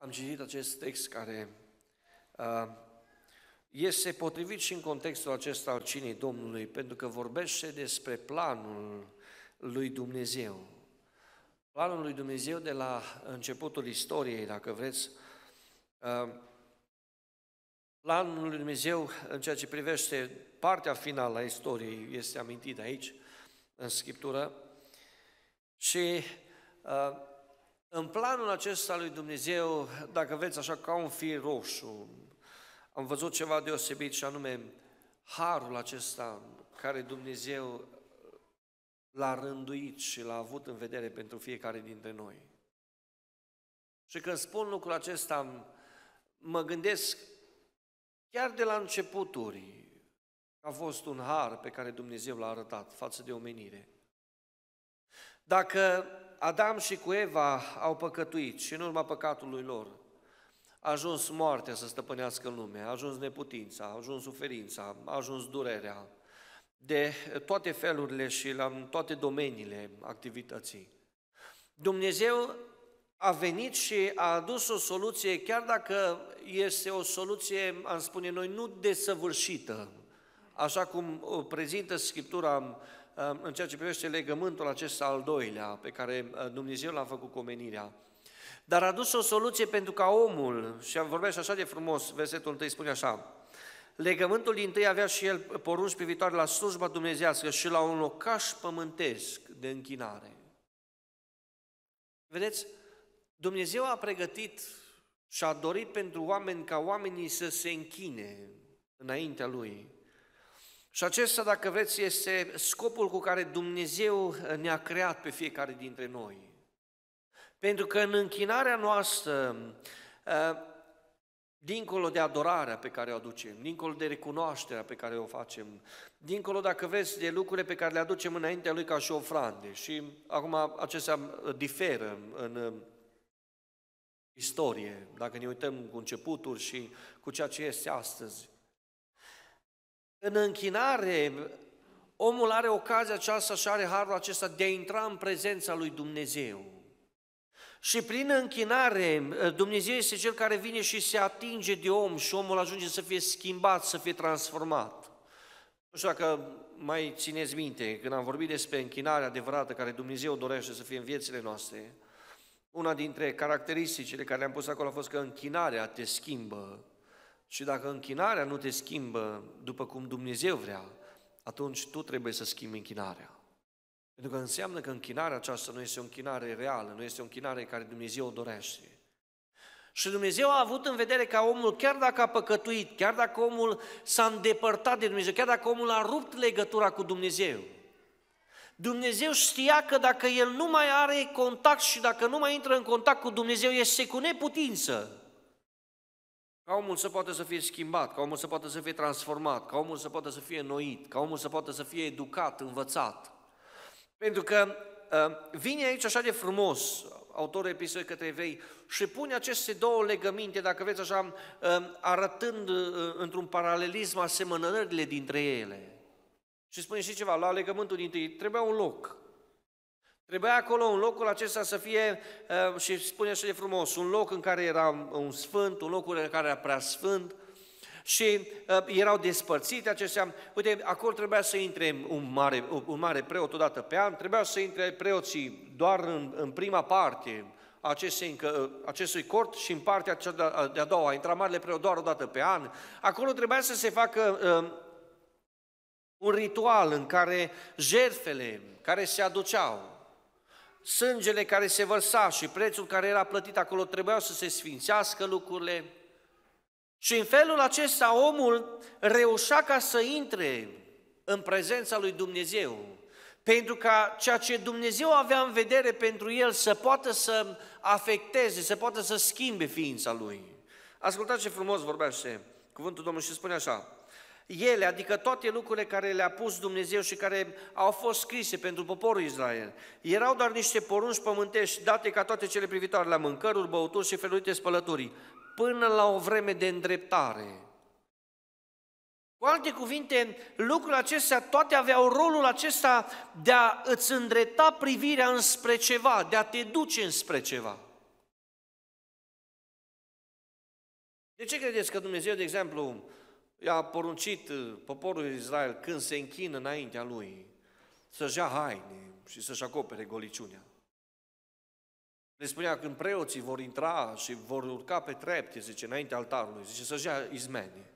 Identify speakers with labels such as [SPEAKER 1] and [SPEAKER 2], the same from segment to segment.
[SPEAKER 1] Am citit acest text care uh, este potrivit și în contextul acesta al cinei Domnului, pentru că vorbește despre planul lui Dumnezeu. Planul lui Dumnezeu de la începutul istoriei, dacă vreți, uh, Planul lui Dumnezeu în ceea ce privește partea finală a istoriei este amintit aici, în Scriptură. Și uh, în planul acesta lui Dumnezeu, dacă veți așa ca un fir roșu, am văzut ceva deosebit și anume harul acesta care Dumnezeu l-a rânduit și l-a avut în vedere pentru fiecare dintre noi. Și când spun lucrul acesta, mă gândesc chiar de la începuturi a fost un har pe care Dumnezeu l-a arătat față de omenire. Dacă Adam și cu Eva au păcătuit și în urma păcatului lor a ajuns moartea să stăpânească lumea, a ajuns neputința, a ajuns suferința, a ajuns durerea, de toate felurile și la toate domeniile activității. Dumnezeu a venit și a adus o soluție, chiar dacă este o soluție, am spune noi, nu desăvârșită, așa cum prezintă Scriptura în ceea ce privește legământul acesta al doilea pe care uh, Dumnezeu l-a făcut cu omenirea. Dar a dus o soluție pentru ca omul, și vorbește așa de frumos, versetul 1 spune așa, legământul din tâi avea și el porunci privitoare la slujba dumnezească și la un locaș pământesc de închinare. Vedeți, Dumnezeu a pregătit și a dorit pentru oameni ca oamenii să se închine înaintea Lui. Și acesta, dacă vreți, este scopul cu care Dumnezeu ne-a creat pe fiecare dintre noi. Pentru că în închinarea noastră, ă, dincolo de adorarea pe care o aducem, dincolo de recunoașterea pe care o facem, dincolo, dacă vreți, de lucrurile pe care le aducem înaintea Lui ca și ofrande. Și acum acestea diferă în istorie, dacă ne uităm cu începuturi și cu ceea ce este astăzi. În închinare, omul are ocazia aceasta și are harul acesta de a intra în prezența lui Dumnezeu. Și prin închinare, Dumnezeu este Cel care vine și se atinge de om și omul ajunge să fie schimbat, să fie transformat. Nu știu dacă mai țineți minte, când am vorbit despre închinarea adevărată care Dumnezeu dorește să fie în viețile noastre, una dintre caracteristicile care le-am pus acolo a fost că închinarea te schimbă. Și dacă închinarea nu te schimbă după cum Dumnezeu vrea, atunci tu trebuie să schimbi închinarea. Pentru că înseamnă că închinarea aceasta nu este o închinare reală, nu este o închinare care Dumnezeu o dorește. Și Dumnezeu a avut în vedere ca omul, chiar dacă a păcătuit, chiar dacă omul s-a îndepărtat de Dumnezeu, chiar dacă omul a rupt legătura cu Dumnezeu, Dumnezeu știa că dacă el nu mai are contact și dacă nu mai intră în contact cu Dumnezeu, este cu neputință. Ca omul să poată să fie schimbat, ca omul să poată să fie transformat, ca omul să poată să fie noit, ca omul să poată să fie educat, învățat. Pentru că ă, vine aici așa de frumos autorul episodului către vei și pune aceste două legăminte, dacă vreți așa, ă, arătând ă, într-un paralelism asemănările dintre ele. Și spune și ceva, la legământul dintre ei trebuia un loc. Trebuia acolo, în locul acesta, să fie, uh, și spune așa de frumos, un loc în care era un sfânt, un loc în care era prea sfânt, și uh, erau despărțite acestea. Uite, acolo trebuia să intre un mare, un mare preot odată pe an, trebuia să intre preoții doar în, în prima parte acestei, încă, uh, acestui cort și în partea cea de-a doua, intra marele preot doar odată pe an. Acolo trebuia să se facă uh, un ritual în care jertfele care se aduceau, sângele care se vărsa și prețul care era plătit acolo trebuiau să se sfințească lucrurile. Și în felul acesta omul reușea ca să intre în prezența lui Dumnezeu, pentru ca ceea ce Dumnezeu avea în vedere pentru el să poată să afecteze, să poată să schimbe ființa lui. Ascultați ce frumos vorbește cuvântul Domnului și spune așa, ele, adică toate lucrurile care le-a pus Dumnezeu și care au fost scrise pentru poporul Israel, erau doar niște porunci pământești date ca toate cele privitoare la mâncăruri, băuturi și felurite spălăturii, până la o vreme de îndreptare. Cu alte cuvinte, lucrurile acestea toate aveau rolul acesta de a îți îndrepta privirea înspre ceva, de a te duce înspre ceva. De ce credeți că Dumnezeu, de exemplu, i-a poruncit uh, poporul Israel când se închină înaintea lui să-și ia haine și să-și acopere goliciunea. Le spunea când preoții vor intra și vor urca pe trepte, zice, înainte altarului, zice să-și ia izmene,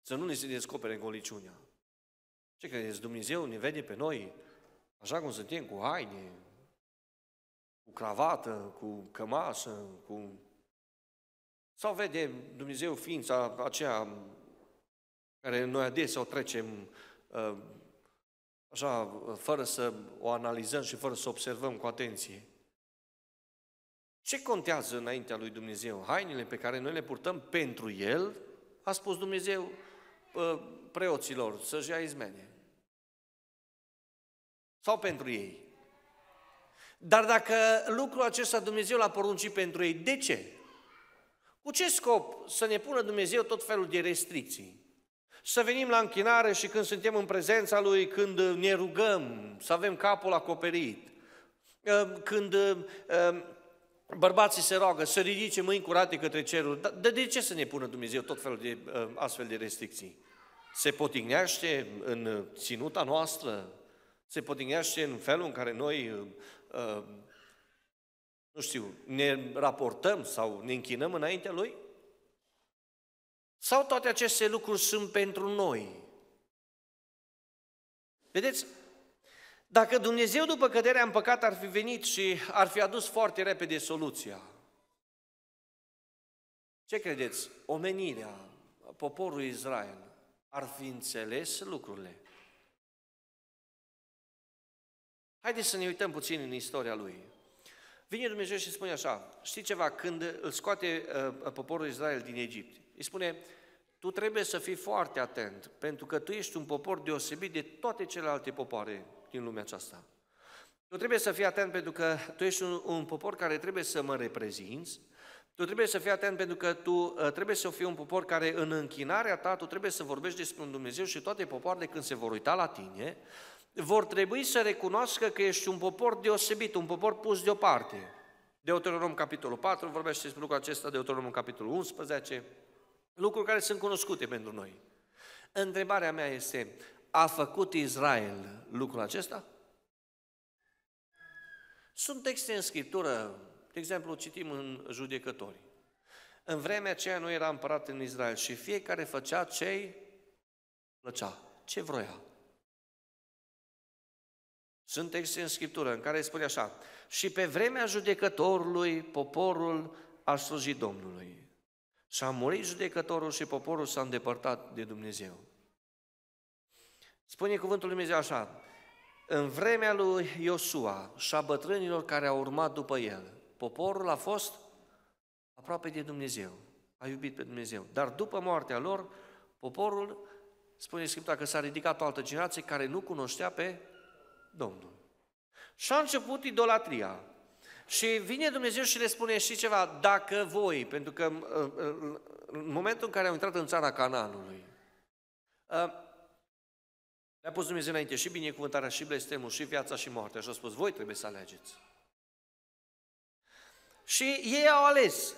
[SPEAKER 1] să nu ne se descopere goliciunea. Ce credeți, Dumnezeu ne vede pe noi așa cum suntem, cu haine, cu cravată, cu cămașă, cu... Sau vede Dumnezeu ființa aceea care noi adesea o trecem uh, așa, fără să o analizăm și fără să observăm cu atenție. Ce contează înaintea lui Dumnezeu? Hainele pe care noi le purtăm pentru El, a spus Dumnezeu uh, preoților să-și ia izmene. Sau pentru ei. Dar dacă lucrul acesta Dumnezeu l-a poruncit pentru ei, de ce? Cu ce scop să ne pună Dumnezeu tot felul de restricții? să venim la închinare și când suntem în prezența Lui, când uh, ne rugăm, să avem capul acoperit, uh, când uh, bărbații se roagă să ridice mâini curate către cerul. Dar de ce să ne pună Dumnezeu tot felul de astfel de restricții? Se potignește în ținuta noastră? Se potignește în felul în care noi, nu știu, ne raportăm sau ne închinăm înaintea Lui? Sau toate aceste lucruri sunt pentru noi? Vedeți, dacă Dumnezeu după căderea în păcat ar fi venit și ar fi adus foarte repede soluția, ce credeți? Omenirea, poporul Israel, ar fi înțeles lucrurile. Haideți să ne uităm puțin în istoria lui. Vine Dumnezeu și spune așa, știi ceva, când îl scoate uh, poporul Israel din Egipt, îi spune, tu trebuie să fii foarte atent, pentru că tu ești un popor deosebit de toate celelalte popoare din lumea aceasta. Tu trebuie să fii atent pentru că tu ești un, un popor care trebuie să mă reprezinți, tu trebuie să fii atent pentru că tu ă, trebuie să fii un popor care în închinarea ta tu trebuie să vorbești despre un Dumnezeu și toate popoarele când se vor uita la tine, vor trebui să recunoască că ești un popor deosebit, un popor pus deoparte. Deuteronom capitolul 4 vorbește despre lucrul acesta, Deuteronom capitolul 11, Lucruri care sunt cunoscute pentru noi. Întrebarea mea este, a făcut Israel lucrul acesta? Sunt texte în Scriptură, de exemplu, citim în judecători. În vremea aceea nu era împărat în Israel și fiecare făcea ce plăcea, ce vroia. Sunt texte în Scriptură în care spune așa, și pe vremea judecătorului poporul a slujit Domnului. Și a murit judecătorul și poporul s-a îndepărtat de Dumnezeu. Spune cuvântul Lui Dumnezeu așa, în vremea lui Iosua și a bătrânilor care au urmat după el, poporul a fost aproape de Dumnezeu, a iubit pe Dumnezeu. Dar după moartea lor, poporul, spune Scriptura că s-a ridicat o altă generație care nu cunoștea pe Domnul. Și a început idolatria. Și vine Dumnezeu și le spune și ceva, dacă voi, pentru că uh, uh, în momentul în care au intrat în țara Cananului, uh, le-a pus Dumnezeu înainte și binecuvântarea, și blestemul, și viața, și moartea. Și a spus, voi trebuie să alegeți. Și ei au ales.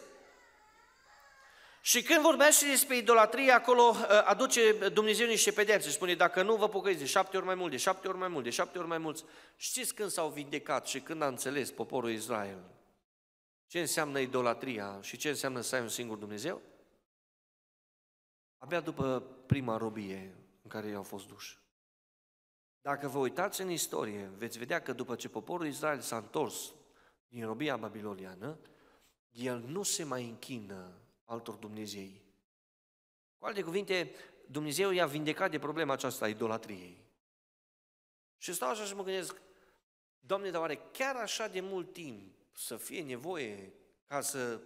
[SPEAKER 1] Și când vorbește despre idolatrie, acolo uh, aduce Dumnezeu niște pedepse. Spune, dacă nu vă pocăiți de șapte ori mai mult, de șapte ori mai mult, de șapte ori mai mulți, știți când s-au vindecat și când a înțeles poporul Israel ce înseamnă idolatria și ce înseamnă să ai un singur Dumnezeu? Abia după prima robie în care ei au fost duși. Dacă vă uitați în istorie, veți vedea că după ce poporul Israel s-a întors din robia babiloniană, el nu se mai închină altor Dumnezei. Cu alte cuvinte, Dumnezeu i-a vindecat de problema aceasta a idolatriei. Și stau așa și mă gândesc, Doamne, dar oare chiar așa de mult timp să fie nevoie ca să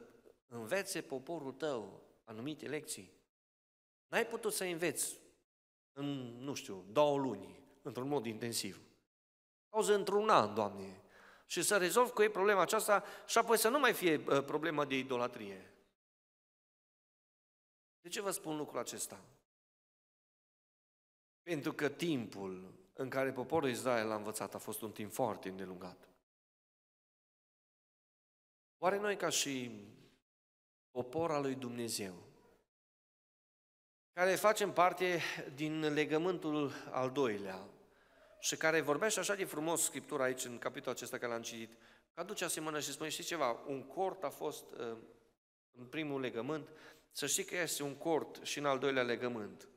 [SPEAKER 1] învețe poporul tău anumite lecții? N-ai putut să înveți în, nu știu, două luni, într-un mod intensiv. Cauză într-un an, Doamne, și să rezolv cu ei problema aceasta și apoi să nu mai fie uh, problema de idolatrie. De ce vă spun lucrul acesta? Pentru că timpul în care poporul Israel a învățat a fost un timp foarte îndelungat. Oare noi ca și popor al lui Dumnezeu, care facem parte din legământul al doilea și care vorbește așa de frumos Scriptura aici, în capitolul acesta care l-am citit, că aduce asemănă și spune, știi ceva, un cort a fost uh, în primul legământ, să știi că este un cort și în al doilea legământ.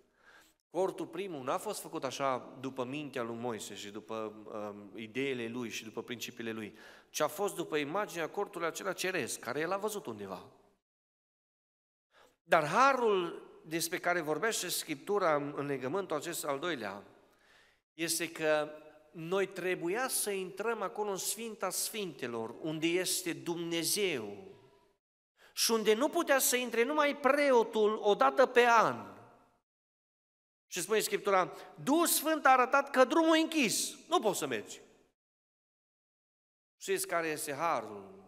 [SPEAKER 1] Cortul primul n-a fost făcut așa după mintea lui Moise și după um, ideile lui și după principiile lui, ci a fost după imaginea cortului acela ceresc, care el a văzut undeva. Dar harul despre care vorbește Scriptura în legământul acesta al doilea este că noi trebuia să intrăm acolo în Sfinta Sfintelor, unde este Dumnezeu, și unde nu putea să intre numai preotul o dată pe an. Și spune Scriptura, Duhul Sfânt a arătat că drumul e închis, nu poți să mergi. Știți care este harul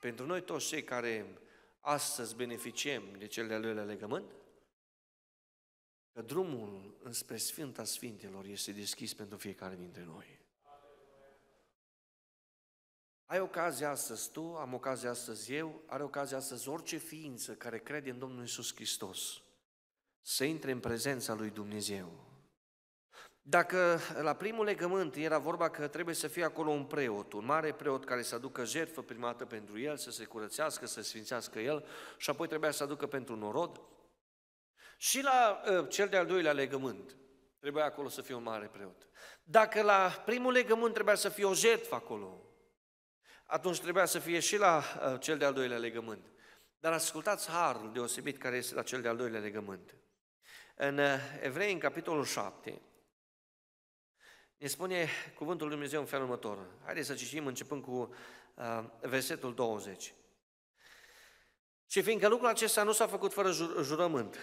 [SPEAKER 1] pentru noi toți cei care astăzi beneficiem de cel de-al doilea legământ? Că drumul înspre Sfânta Sfintelor este deschis pentru fiecare dintre noi. Ai ocazia astăzi tu, am ocazia astăzi eu, are ocazia astăzi orice ființă care crede în Domnul Isus Hristos să intre în prezența lui Dumnezeu. Dacă la primul legământ era vorba că trebuie să fie acolo un preot, un mare preot care să aducă jertfă primată pentru el, să se curățească, să sfințească el și apoi trebuia să aducă pentru norod, și la uh, cel de-al doilea legământ trebuia acolo să fie un mare preot. Dacă la primul legământ trebuia să fie o jertfă acolo, atunci trebuia să fie și la uh, cel de-al doilea legământ. Dar ascultați harul deosebit care este la cel de-al doilea legământ. În uh, Evrei, în capitolul 7, ne spune cuvântul Lui Dumnezeu în felul următor. Haideți să citim începând cu uh, versetul 20. Și fiindcă lucrul acesta nu s-a făcut fără jurământ,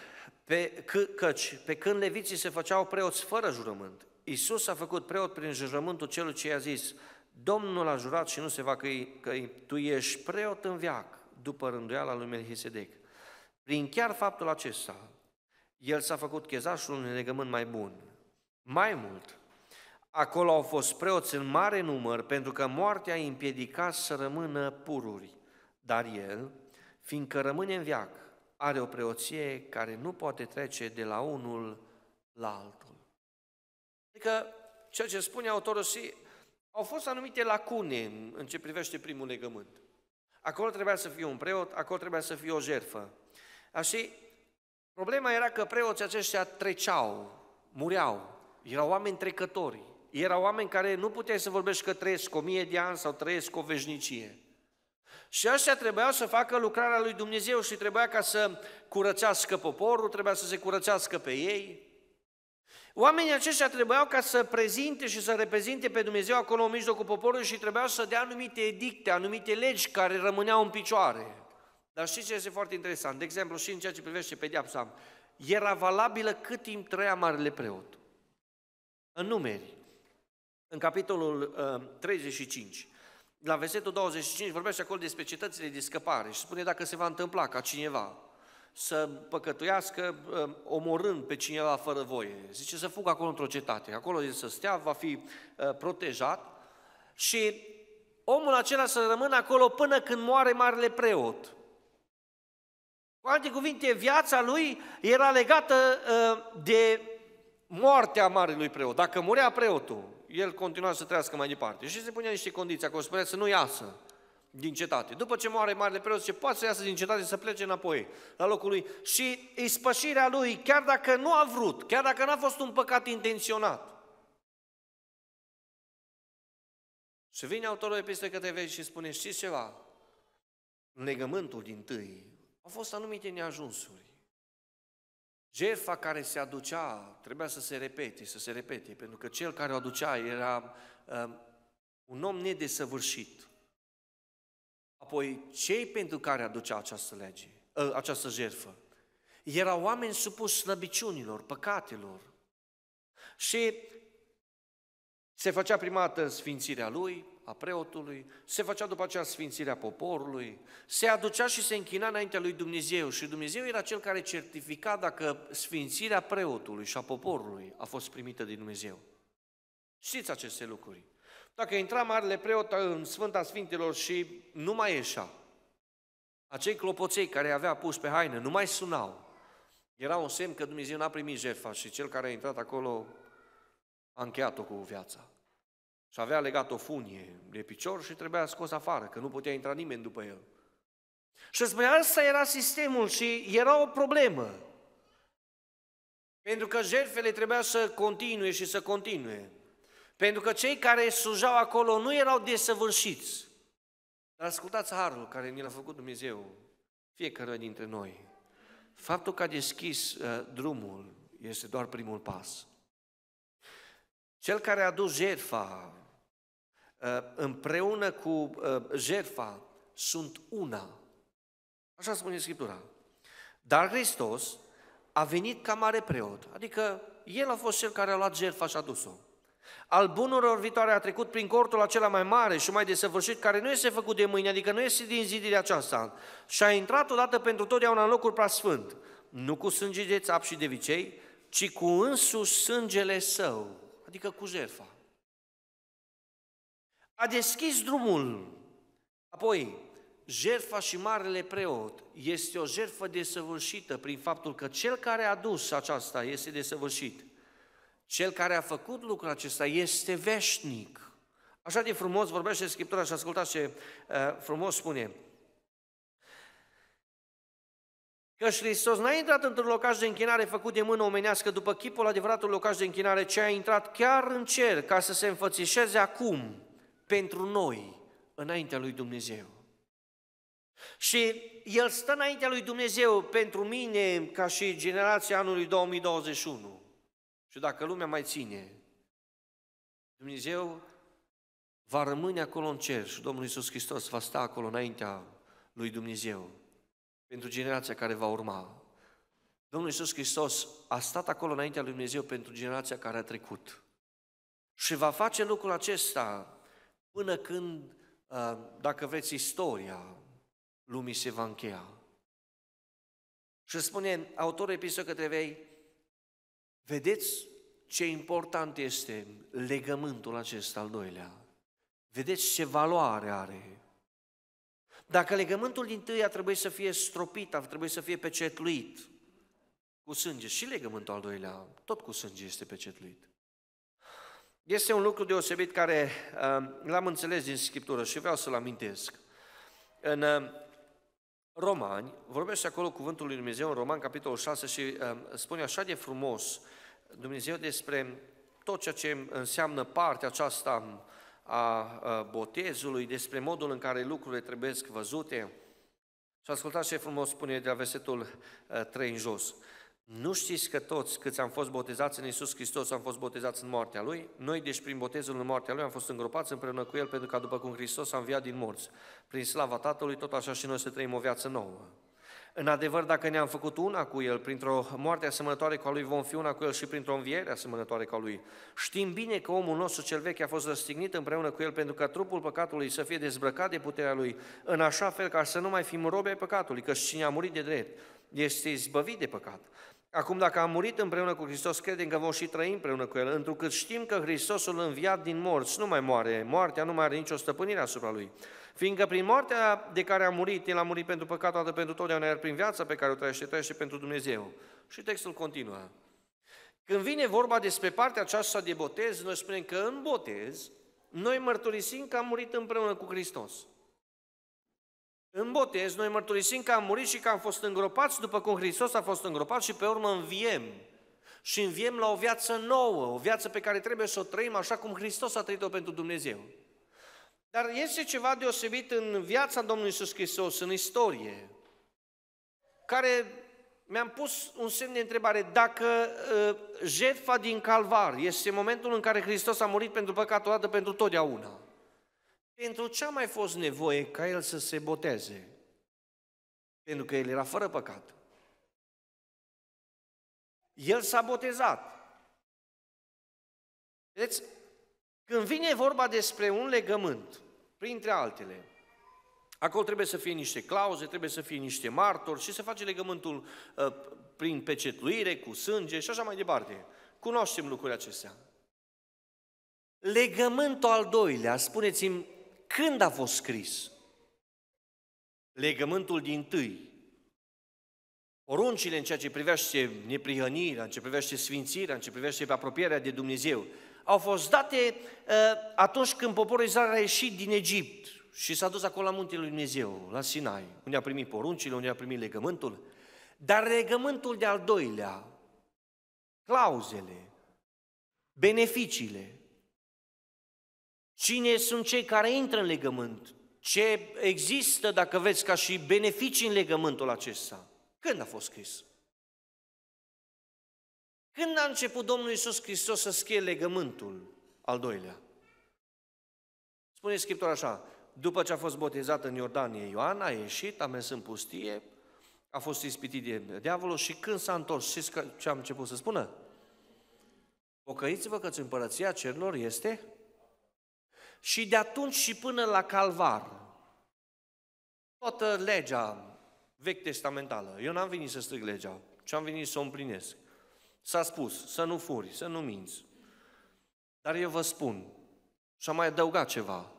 [SPEAKER 1] pe că, căci pe când leviții se făceau preoți fără jurământ, Isus a făcut preot prin jurământul celui ce i-a zis, Domnul a jurat și nu se va căi, căi. tu ești preot în veac, după rânduiala lui Melchisedec. Prin chiar faptul acesta, el s-a făcut chezașul unui legământ mai bun. Mai mult, acolo au fost preoți în mare număr, pentru că moartea îi împiedica să rămână pururi. Dar el, fiindcă rămâne în veac, are o preoție care nu poate trece de la unul la altul. Adică ceea ce spune autorul au fost anumite lacune în ce privește primul legământ. Acolo trebuia să fie un preot, acolo trebuia să fie o jerfă. Așa, problema era că preoții aceștia treceau, mureau, erau oameni trecători, erau oameni care nu puteai să vorbești că trăiesc o mie de ani sau trăiesc o veșnicie. Și așa trebuia să facă lucrarea lui Dumnezeu și trebuia ca să curățească poporul, trebuia să se curățească pe ei, Oamenii aceștia trebuiau ca să prezinte și să reprezinte pe Dumnezeu acolo în mijlocul poporului și trebuiau să dea anumite edicte, anumite legi care rămâneau în picioare. Dar știți ce este foarte interesant? De exemplu, și în ceea ce privește pediapsa, era valabilă cât timp trăia Marele Preot. În numeri, în capitolul uh, 35, la versetul 25, vorbește acolo despre cetățile de scăpare și spune dacă se va întâmpla ca cineva să păcătuiască uh, omorând pe cineva fără voie. Zice să fugă acolo într-o cetate. Acolo să stea, va fi uh, protejat și omul acela să rămână acolo până când moare marele preot. Cu alte cuvinte, viața lui era legată uh, de moartea marelui preot. Dacă murea preotul, el continua să trăiască mai departe. Și se punea niște condiții acolo, spunea să nu iasă, din cetate. După ce moare Marele Preot, ce poate să iasă din cetate, să plece înapoi la locul lui. Și ispășirea lui, chiar dacă nu a vrut, chiar dacă n-a fost un păcat intenționat. Și vine autorul epistolei către vei și spune, știți ceva? În legământul din tâi au fost anumite neajunsuri. Jefa care se aducea trebuia să se repete, să se repete, pentru că cel care o aducea era um, un om nedesăvârșit, Apoi, cei pentru care aducea această lege, ă, această jertfă? Erau oameni supuși slăbiciunilor, păcatelor. Și se făcea prima dată sfințirea lui, a preotului, se făcea după aceea sfințirea poporului, se aducea și se închina înaintea lui Dumnezeu și Dumnezeu era cel care certifica dacă sfințirea preotului și a poporului a fost primită de Dumnezeu. Știți aceste lucruri. Dacă intra marele preot uh, în Sfânta Sfintelor și nu mai ieșea, acei clopoței care avea pus pe haină nu mai sunau. Era un semn că Dumnezeu n-a primit jefa și cel care a intrat acolo a încheiat-o cu viața. Și avea legat o funie de picior și trebuia scos afară, că nu putea intra nimeni după el. Și spunea, asta era sistemul și era o problemă. Pentru că jertfele trebuia să continue și să continue. Pentru că cei care slujau acolo nu erau desăvârșiți. Dar ascultați harul care ni l-a făcut Dumnezeu, fiecare dintre noi. Faptul că a deschis uh, drumul este doar primul pas. Cel care a dus jertfa uh, împreună cu uh, jertfa sunt una. Așa spune Scriptura. Dar Hristos a venit ca mare preot, adică El a fost Cel care a luat jertfa și a dus-o. Al bunurilor viitoare a trecut prin cortul acela mai mare și mai desăvârșit, care nu este făcut de mâine, adică nu este din zidile aceasta, și a intrat odată pentru totdeauna în locul preasfânt, nu cu sânge de țap și de vicei, ci cu însuși sângele său, adică cu jertfa. A deschis drumul. Apoi, jertfa și marele preot este o jertfă desăvârșită prin faptul că cel care a dus aceasta este desăvârșit. Cel care a făcut lucrul acesta este veșnic. Așa de frumos vorbește Scriptura și ascultați ce uh, frumos spune. că Hristos n-a intrat într-un locaș de închinare făcut de mână omenească după chipul adevăratul locaj de închinare, ci a intrat chiar în cer ca să se înfățișeze acum pentru noi, înaintea lui Dumnezeu. Și El stă înaintea lui Dumnezeu pentru mine ca și generația anului 2021. Și dacă lumea mai ține, Dumnezeu va rămâne acolo în cer și Domnul Iisus Hristos va sta acolo înaintea lui Dumnezeu pentru generația care va urma. Domnul Iisus Hristos a stat acolo înaintea lui Dumnezeu pentru generația care a trecut. Și va face lucrul acesta până când, uh, dacă vreți, istoria lumii se va încheia. Și spune autorul epistolei către vei, vedeți ce important este legământul acesta al doilea. Vedeți ce valoare are. Dacă legământul din tâi a trebuit să fie stropit, a trebuit să fie pecetluit cu sânge, și legământul al doilea, tot cu sânge este pecetluit. Este un lucru deosebit care uh, l-am înțeles din Scriptură și vreau să-l amintesc. În uh, Romani, vorbește acolo cuvântul lui Dumnezeu în Roman, capitolul 6 și uh, spune așa de frumos, Dumnezeu despre tot ceea ce înseamnă partea aceasta a botezului, despre modul în care lucrurile trebuie văzute. Și ascultați ce frumos spune de la versetul 3 în jos. Nu știți că toți câți am fost botezați în Iisus Hristos am fost botezați în moartea Lui? Noi, deci, prin botezul în moartea Lui am fost îngropați împreună cu El, pentru că după cum Hristos a înviat din morți. Prin slava Tatălui, tot așa și noi să trăim o viață nouă. În adevăr, dacă ne-am făcut una cu El, printr-o moarte asemănătoare cu a Lui, vom fi una cu El și printr-o înviere asemănătoare cu a Lui. Știm bine că omul nostru cel vechi a fost răstignit împreună cu El pentru ca trupul păcatului să fie dezbrăcat de puterea Lui, în așa fel ca să nu mai fim robe ai păcatului, căci cine a murit de drept este izbăvit de păcat. Acum, dacă am murit împreună cu Hristos, credem că vom și trăi împreună cu El, întrucât știm că Hristosul înviat din morți nu mai moare, moartea nu mai are nicio stăpânire asupra Lui. Fiindcă prin moartea de care a murit, el a murit pentru păcat, toată pentru totdeauna, iar prin viața pe care o trăiește, trăiește pentru Dumnezeu. Și textul continuă. Când vine vorba despre partea aceasta de botez, noi spunem că în botez, noi mărturisim că am murit împreună cu Hristos. În botez, noi mărturisim că am murit și că am fost îngropați după cum Hristos a fost îngropat și pe urmă înviem. Și înviem la o viață nouă, o viață pe care trebuie să o trăim așa cum Hristos a trăit-o pentru Dumnezeu. Dar este ceva deosebit în viața Domnului Iisus Hristos, în istorie, care mi-am pus un semn de întrebare dacă uh, jertfa din Calvar este momentul în care Hristos a murit pentru păcat odată pentru totdeauna. Pentru ce a mai fost nevoie ca el să se boteze? Pentru că el era fără păcat. El s-a botezat. Vedeți? Când vine vorba despre un legământ, printre altele, acolo trebuie să fie niște clauze, trebuie să fie niște martori și se face legământul uh, prin pecetluire, cu sânge și așa mai departe. Cunoaștem lucrurile acestea. Legământul al doilea, spuneți-mi, când a fost scris? Legământul din tâi, poruncile în ceea ce privește neprihănirea, în ce privește sfințirea, în ce privește apropierea de Dumnezeu, au fost date uh, atunci când poporul Israel a ieșit din Egipt și s-a dus acolo la muntele lui Dumnezeu, la Sinai, unde a primit poruncile, unde a primit legământul. Dar legământul de-al doilea, clauzele, beneficiile, cine sunt cei care intră în legământ, ce există, dacă veți, ca și beneficii în legământul acesta. Când a fost scris? Când a început Domnul Iisus Hristos să scrie legământul al doilea? Spune Scriptura așa, după ce a fost botezat în Iordanie Ioan, a ieșit, a mers în pustie, a fost ispitit de diavolul și când s-a întors, știți ce am început să spună? Pocăiți-vă că împărăția cerilor este și de atunci și până la calvar. Toată legea vechi testamentală. Eu n-am venit să strig legea, ci am venit să o împlinesc. S-a spus să nu furi, să nu minți. Dar eu vă spun, și am mai adăugat ceva.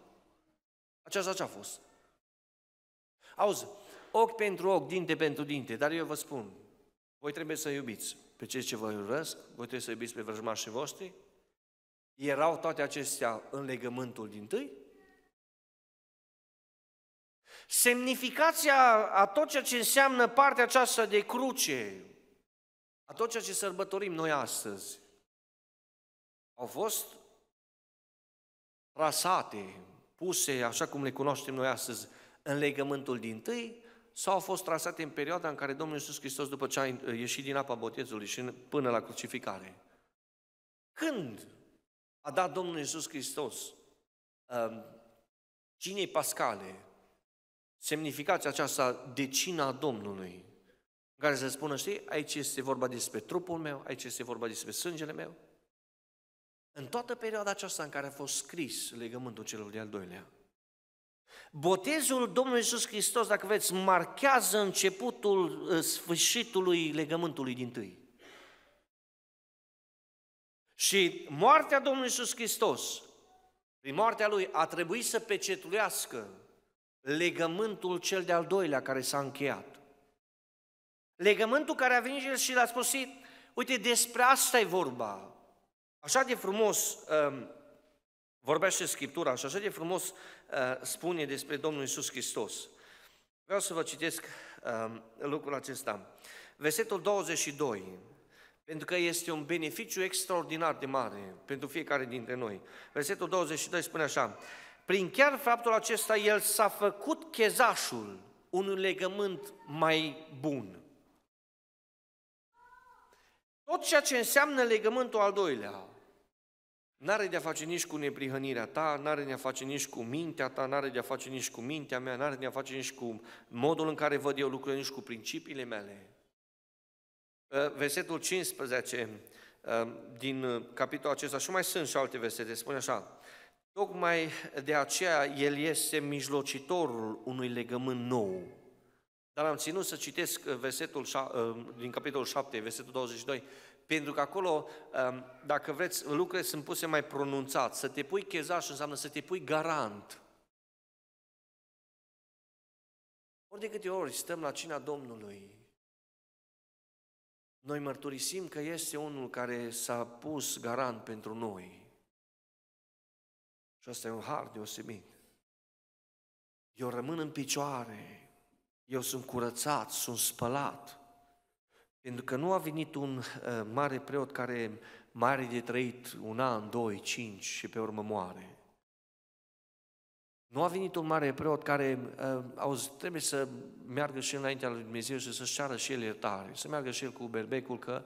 [SPEAKER 1] Aceasta ce a fost? Auzi, ochi pentru ochi, dinte pentru dinte, dar eu vă spun, voi trebuie să iubiți pe cei ce vă urăsc, voi trebuie să iubiți pe vrăjmașii voștri. Erau toate acestea în legământul din tâi? Semnificația a tot ceea ce înseamnă partea aceasta de cruce, a tot ceea ce sărbătorim noi astăzi au fost trasate, puse, așa cum le cunoaștem noi astăzi, în legământul din tâi, sau au fost trasate în perioada în care Domnul Iisus Hristos, după ce a ieșit din apa botezului și până la crucificare. Când a dat Domnul Iisus Hristos um, cinei pascale, semnificația aceasta de cina Domnului, care să spună, știi, aici este vorba despre trupul meu, aici este vorba despre sângele meu. În toată perioada aceasta în care a fost scris legământul celor de-al doilea, botezul Domnului Iisus Hristos, dacă veți, marchează începutul ă, sfârșitului legământului din tâi. Și moartea Domnului Iisus Hristos, prin moartea Lui, a trebuit să pecetulească legământul cel de-al doilea care s-a încheiat legământul care a venit el și l-a spus, uite, despre asta e vorba. Așa de frumos um, vorbește Scriptura și așa de frumos uh, spune despre Domnul Isus Hristos. Vreau să vă citesc um, lucrul acesta. Versetul 22, pentru că este un beneficiu extraordinar de mare pentru fiecare dintre noi. Versetul 22 spune așa, prin chiar faptul acesta el s-a făcut chezașul unui legământ mai bun. Tot ceea ce înseamnă legământul al doilea n-are de-a face nici cu neprihănirea ta, n-are de-a face nici cu mintea ta, n-are de-a face nici cu mintea mea, n-are de-a face nici cu modul în care văd eu lucrurile, nici cu principiile mele. Ă, versetul 15 ă, din capitolul acesta, și mai sunt și alte versete, spune așa, Tocmai de aceea El este mijlocitorul unui legământ nou dar am ținut să citesc uh, versetul uh, din capitolul 7, versetul 22, pentru că acolo, um, dacă vreți, lucrurile sunt puse mai pronunțat. Să te pui chezaș înseamnă să te pui garant. Ori de câte ori stăm la cina Domnului, noi mărturisim că este unul care s-a pus garant pentru noi. Și asta e un har deosebit. Eu rămân în picioare eu sunt curățat, sunt spălat. Pentru că nu a venit un uh, mare preot care mare de trăit un an, doi, cinci și pe urmă moare. Nu a venit un mare preot care uh, auzi, trebuie să meargă și înaintea lui Dumnezeu și să-și ceară și el iertare, să meargă și el cu berbecul că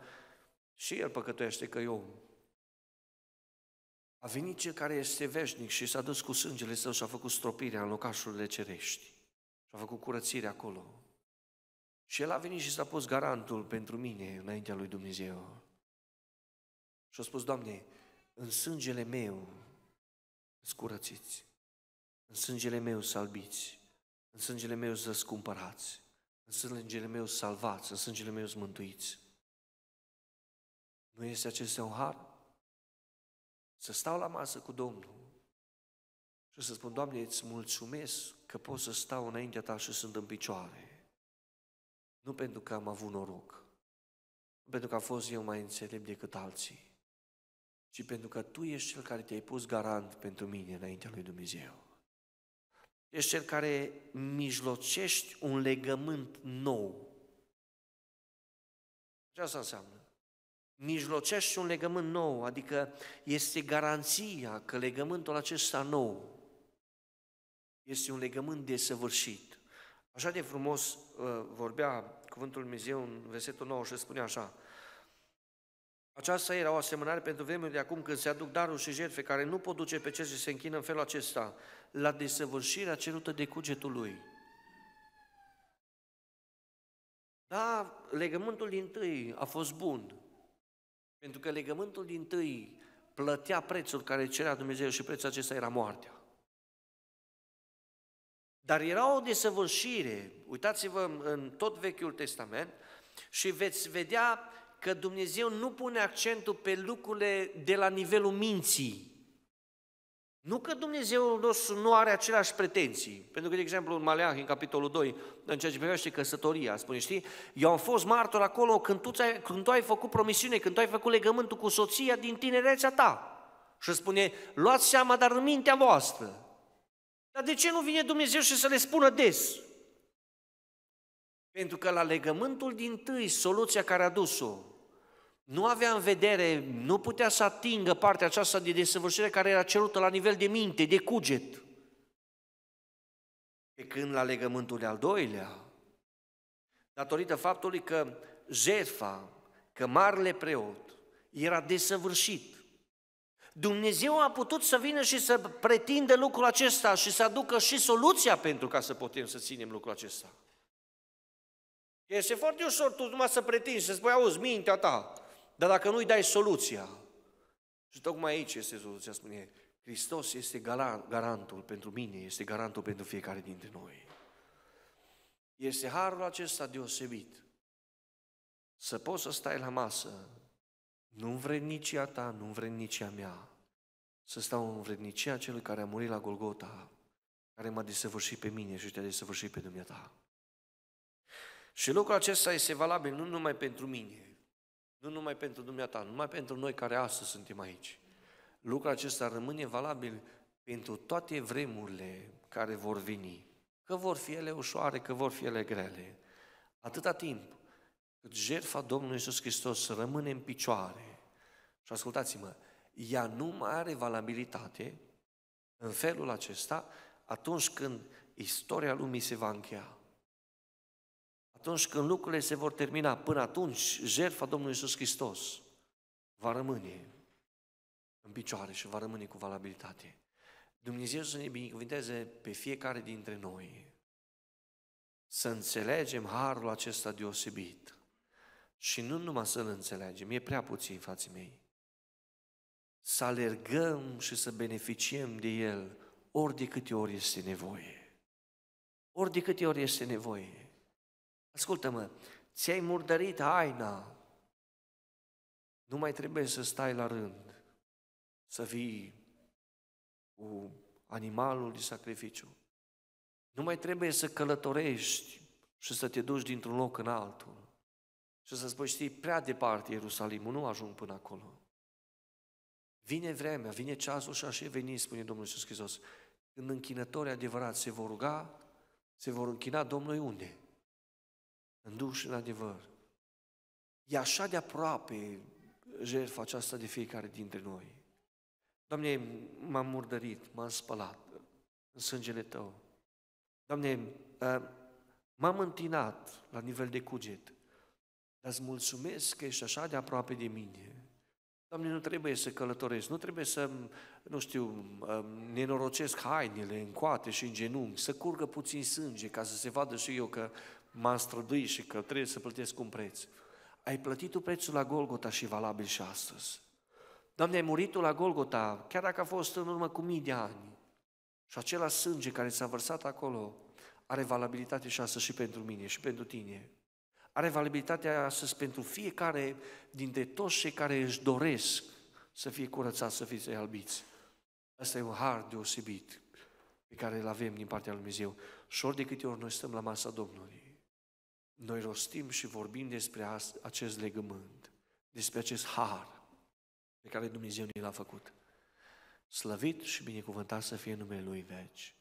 [SPEAKER 1] și el păcătuiește că eu. A venit cel care este veșnic și s-a dus cu sângele său și a făcut stropirea în locașurile cerești. Și a făcut curățire acolo. Și el a venit și s-a pus garantul pentru mine înaintea lui Dumnezeu. Și a spus, Doamne, în sângele meu scurățiți, în sângele meu salbiți, în sângele meu scumpărați, în sângele meu salvați, în sângele meu mântuiți. Nu este acesta un har? Să stau la masă cu Domnul și să spun, Doamne, îți mulțumesc că pot să stau înaintea ta și sunt în picioare. Nu pentru că am avut noroc, nu pentru că am fost eu mai înțelept decât alții, ci pentru că Tu ești Cel care te-ai pus garant pentru mine înaintea lui Dumnezeu. Ești Cel care mijlocești un legământ nou. Ce asta înseamnă? Mijlocești un legământ nou, adică este garanția că legământul acesta nou este un legământ desăvârșit. Așa de frumos uh, vorbea cuvântul Dumnezeu în versetul 9 și spune așa, aceasta era o asemănare pentru vremea de acum când se aduc daruri și jertfe care nu pot duce pe cei ce se închină în felul acesta la desăvârșirea cerută de cugetul lui. Da, legământul din tâi a fost bun, pentru că legământul din tâi plătea prețul care cerea Dumnezeu și prețul acesta era moartea. Dar era o desăvârșire, uitați-vă în tot Vechiul Testament și veți vedea că Dumnezeu nu pune accentul pe lucrurile de la nivelul minții. Nu că Dumnezeu nostru nu are aceleași pretenții. Pentru că, de exemplu, în Maleah, în capitolul 2, în ceea ce privește căsătoria, spune, știi, eu am fost martor acolo când tu, ai, când tu ai făcut promisiune, când tu ai făcut legământul cu soția din tinerețea ta. Și spune, luați seama, dar în mintea voastră. Dar de ce nu vine Dumnezeu și să le spună des? Pentru că la legământul din tâi, soluția care a dus-o, nu avea în vedere, nu putea să atingă partea aceasta de desăvârșire care era cerută la nivel de minte, de cuget. Pe când la legământul de-al doilea, datorită faptului că jertfa, că marele preot era desăvârșit, Dumnezeu a putut să vină și să pretinde lucrul acesta și să aducă și soluția pentru ca să putem să ținem lucrul acesta. Este foarte ușor tu numai să pretinzi, să spui, auzi, mintea ta, dar dacă nu-i dai soluția, și tocmai aici este soluția, spune, Hristos este garantul pentru mine, este garantul pentru fiecare dintre noi. Este harul acesta deosebit. Să poți să stai la masă nu vrednicia ta, nu vrednicia mea, să stau în vrednicia celui care a murit la Golgota, care m-a desăvârșit pe mine și te-a desăvârșit pe dumneata. Și lucrul acesta este valabil nu numai pentru mine, nu numai pentru dumneata, nu numai pentru noi care astăzi suntem aici. Lucrul acesta rămâne valabil pentru toate vremurile care vor veni. Că vor fi ele ușoare, că vor fi ele grele. Atâta timp cât jertfa Domnului Iisus Hristos rămâne în picioare, și ascultați-mă, ea nu mai are valabilitate în felul acesta atunci când istoria lumii se va încheia. Atunci când lucrurile se vor termina, până atunci, jertfa Domnului Iisus Hristos va rămâne în picioare și va rămâne cu valabilitate. Dumnezeu să ne binecuvinteze pe fiecare dintre noi să înțelegem harul acesta deosebit și nu numai să-L înțelegem, e prea puțin fații mei. Să alergăm și să beneficiem de El ori de câte ori este nevoie. Ori de câte ori este nevoie. Ascultă-mă, ți-ai murdărit aina, Nu mai trebuie să stai la rând, să vii cu animalul de sacrificiu. Nu mai trebuie să călătorești și să te duci dintr-un loc în altul. Și o să spui, știi, prea departe Ierusalimul, nu ajung până acolo. Vine vremea, vine ceasul și așa veni, spune Domnul Iisus Hristos, când închinătorii adevărat se vor ruga, se vor închina Domnului unde? În duș și în adevăr. E așa de aproape jertfa aceasta de fiecare dintre noi. Doamne, m-am murdărit, m-am spălat în sângele Tău. Doamne, m-am întinat la nivel de cuget. Dar îți mulțumesc că ești așa de aproape de mine. Doamne, nu trebuie să călătoresc, nu trebuie să, nu știu, nenorocesc hainele în coate și în genunchi, să curgă puțin sânge ca să se vadă și eu că m-am străduit și că trebuie să plătesc un preț. Ai plătit tu prețul la Golgota și valabil și astăzi. Doamne, ai murit tu la Golgota, chiar dacă a fost în urmă cu mii de ani. Și acela sânge care s-a vărsat acolo are valabilitate și astăzi și pentru mine și pentru tine are valabilitatea astăzi pentru fiecare dintre toți cei care își doresc să fie curățați, să fie albiți. Asta e un har deosebit pe care îl avem din partea lui Dumnezeu. Și ori de câte ori noi stăm la masa Domnului, noi rostim și vorbim despre acest legământ, despre acest har pe care Dumnezeu ne l-a făcut. Slăvit și binecuvântat să fie numele Lui veci.